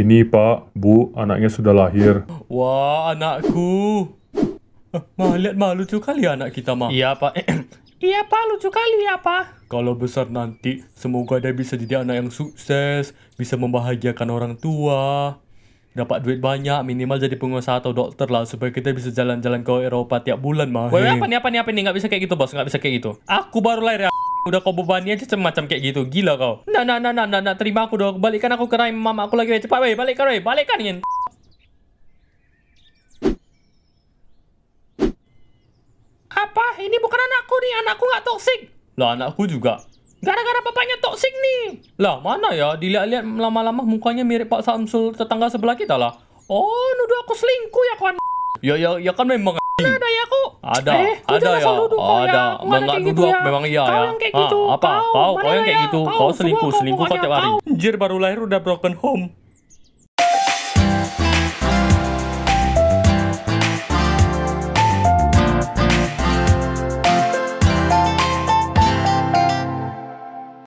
Ini pak, bu, anaknya sudah lahir. Wah, anakku. Eh, mah, lihat mah lucu kali ya anak kita mah. Iya pak. iya pak, lucu kali ya pak. Kalau besar nanti, semoga dia bisa jadi anak yang sukses, bisa membahagiakan orang tua, dapat duit banyak, minimal jadi pengusaha atau dokter lah supaya kita bisa jalan-jalan ke Eropa tiap bulan mah. Wah, apa nih apa nih apa nih nggak bisa kayak gitu bos, nggak bisa kayak gitu. Aku baru lahir ya, Udah kau bebani aja semacam kayak gitu. Gila kau. Nah, nah, nah, nah, nah, nah. terima aku dong. Balikkan aku ke Rai mama aku lagi. Cepat, wey. Balikkan, wey. Balikkan, ingin. Apa? Ini bukan anakku nih. Anakku nggak toksik. Lah, anakku juga. Gara-gara bapaknya toksik nih. Lah, mana ya? Dilihat-lihat lama-lama mukanya mirip Pak Samsul tetangga sebelah kita lah. Oh, nuduh aku selingkuh ya, kawan. Ya, ya, ya kan memang. ada ya aku ada, eh, ada ya, ada. Enggak enggak duduk gitu ya. memang iya kau ya. Yang kayak ah, gitu. Ah, apa? Kau, kau, kau yang kayak ya? gitu. Kau, kau selingkuh, selingkuh kau tiap hari. Anjir baru lahir udah broken home.